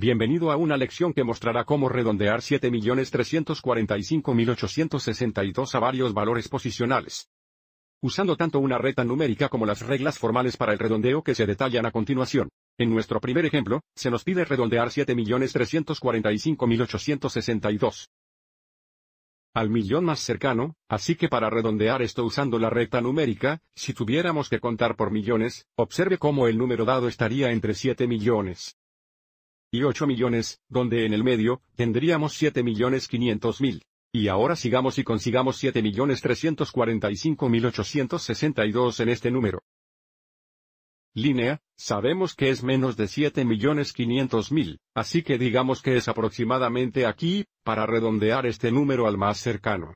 Bienvenido a una lección que mostrará cómo redondear 7.345.862 a varios valores posicionales. Usando tanto una recta numérica como las reglas formales para el redondeo que se detallan a continuación. En nuestro primer ejemplo, se nos pide redondear 7.345.862 al millón más cercano, así que para redondear esto usando la recta numérica, si tuviéramos que contar por millones, observe cómo el número dado estaría entre 7 millones y 8 millones, donde en el medio, tendríamos siete millones quinientos mil. Y ahora sigamos y consigamos siete millones cinco mil dos en este número. Línea, sabemos que es menos de siete millones quinientos mil, así que digamos que es aproximadamente aquí, para redondear este número al más cercano.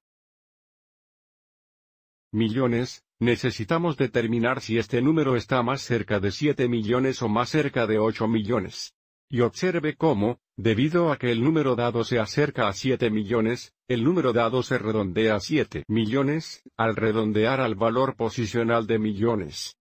Millones, necesitamos determinar si este número está más cerca de 7 millones o más cerca de 8 millones y observe cómo, debido a que el número dado se acerca a 7 millones, el número dado se redondea a 7 millones, al redondear al valor posicional de millones.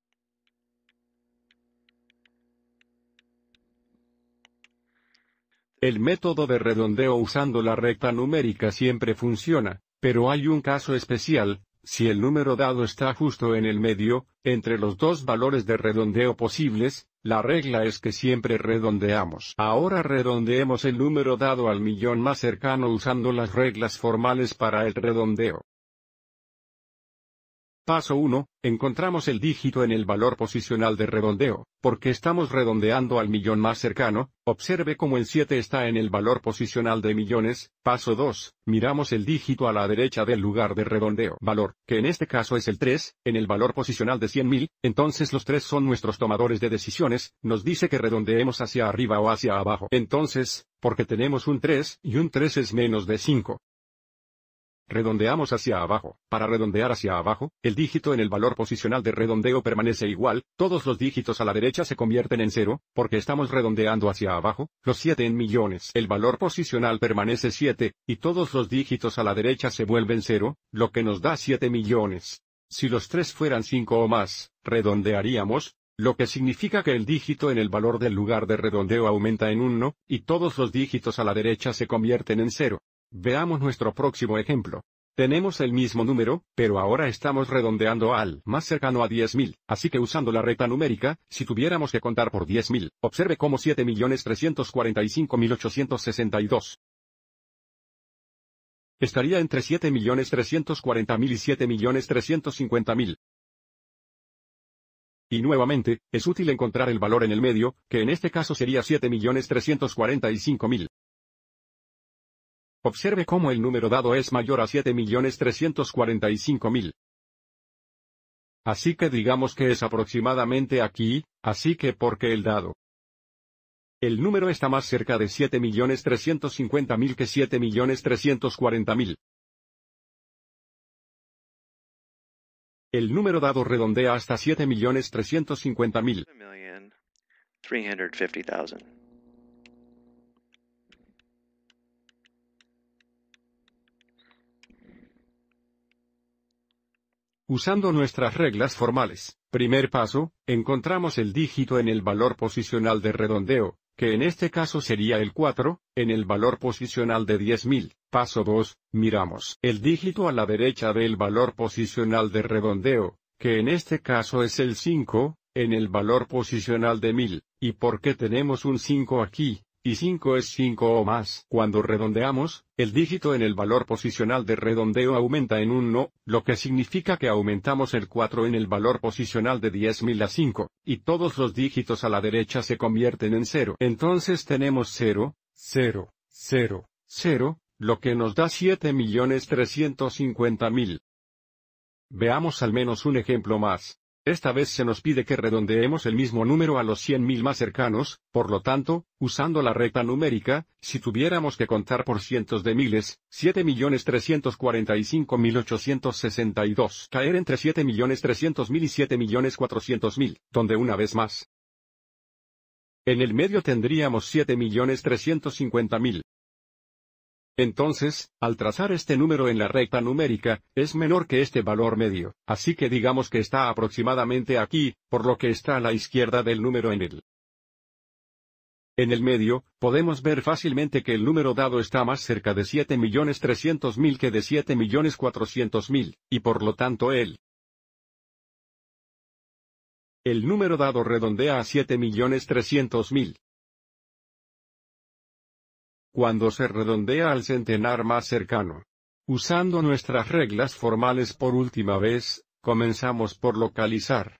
El método de redondeo usando la recta numérica siempre funciona, pero hay un caso especial, si el número dado está justo en el medio, entre los dos valores de redondeo posibles, la regla es que siempre redondeamos. Ahora redondeemos el número dado al millón más cercano usando las reglas formales para el redondeo. Paso 1. Encontramos el dígito en el valor posicional de redondeo, porque estamos redondeando al millón más cercano, observe cómo el 7 está en el valor posicional de millones. Paso 2. Miramos el dígito a la derecha del lugar de redondeo. Valor, que en este caso es el 3, en el valor posicional de 100.000, entonces los 3 son nuestros tomadores de decisiones, nos dice que redondeemos hacia arriba o hacia abajo. Entonces, porque tenemos un 3, y un 3 es menos de 5. Redondeamos hacia abajo. Para redondear hacia abajo, el dígito en el valor posicional de redondeo permanece igual, todos los dígitos a la derecha se convierten en cero, porque estamos redondeando hacia abajo, los 7 en millones. El valor posicional permanece 7, y todos los dígitos a la derecha se vuelven cero, lo que nos da 7 millones. Si los tres fueran 5 o más, redondearíamos, lo que significa que el dígito en el valor del lugar de redondeo aumenta en 1, y todos los dígitos a la derecha se convierten en cero. Veamos nuestro próximo ejemplo. Tenemos el mismo número, pero ahora estamos redondeando al más cercano a 10.000, así que usando la recta numérica, si tuviéramos que contar por 10.000, observe como 7.345.862. Estaría entre 7.340.000 y 7.350.000. Y nuevamente, es útil encontrar el valor en el medio, que en este caso sería 7.345.000. Observe cómo el número dado es mayor a 7.345.000. Así que digamos que es aproximadamente aquí, así que porque el dado. El número está más cerca de 7.350.000 que 7.340.000. El número dado redondea hasta 7.350.000. Usando nuestras reglas formales, primer paso, encontramos el dígito en el valor posicional de redondeo, que en este caso sería el 4, en el valor posicional de 10.000. Paso 2, miramos el dígito a la derecha del valor posicional de redondeo, que en este caso es el 5, en el valor posicional de 1000. ¿Y por qué tenemos un 5 aquí? y 5 es 5 o más. Cuando redondeamos, el dígito en el valor posicional de redondeo aumenta en 1, lo que significa que aumentamos el 4 en el valor posicional de 10.000 a 5, y todos los dígitos a la derecha se convierten en 0. Entonces tenemos 0, 0, 0, 0, lo que nos da 7.350.000. Veamos al menos un ejemplo más. Esta vez se nos pide que redondeemos el mismo número a los 100.000 más cercanos, por lo tanto, usando la recta numérica, si tuviéramos que contar por cientos de miles, 7.345.862 caer entre 7.300.000 y 7.400.000, donde una vez más, en el medio tendríamos 7.350.000. Entonces, al trazar este número en la recta numérica, es menor que este valor medio, así que digamos que está aproximadamente aquí, por lo que está a la izquierda del número en el. En el medio, podemos ver fácilmente que el número dado está más cerca de 7.300.000 que de 7.400.000, y por lo tanto el. El número dado redondea a 7.300.000 cuando se redondea al centenar más cercano. Usando nuestras reglas formales por última vez, comenzamos por localizar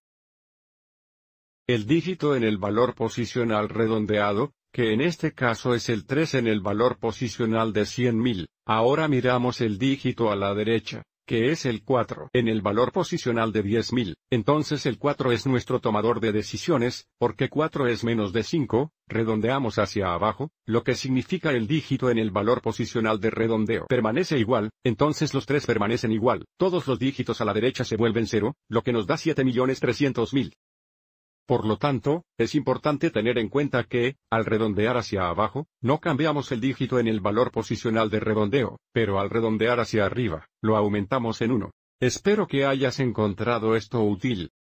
el dígito en el valor posicional redondeado, que en este caso es el 3 en el valor posicional de 100.000. Ahora miramos el dígito a la derecha que es el 4, en el valor posicional de 10.000, entonces el 4 es nuestro tomador de decisiones, porque 4 es menos de 5, redondeamos hacia abajo, lo que significa el dígito en el valor posicional de redondeo permanece igual, entonces los 3 permanecen igual, todos los dígitos a la derecha se vuelven 0, lo que nos da 7.300.000. Por lo tanto, es importante tener en cuenta que, al redondear hacia abajo, no cambiamos el dígito en el valor posicional de redondeo, pero al redondear hacia arriba, lo aumentamos en uno. Espero que hayas encontrado esto útil.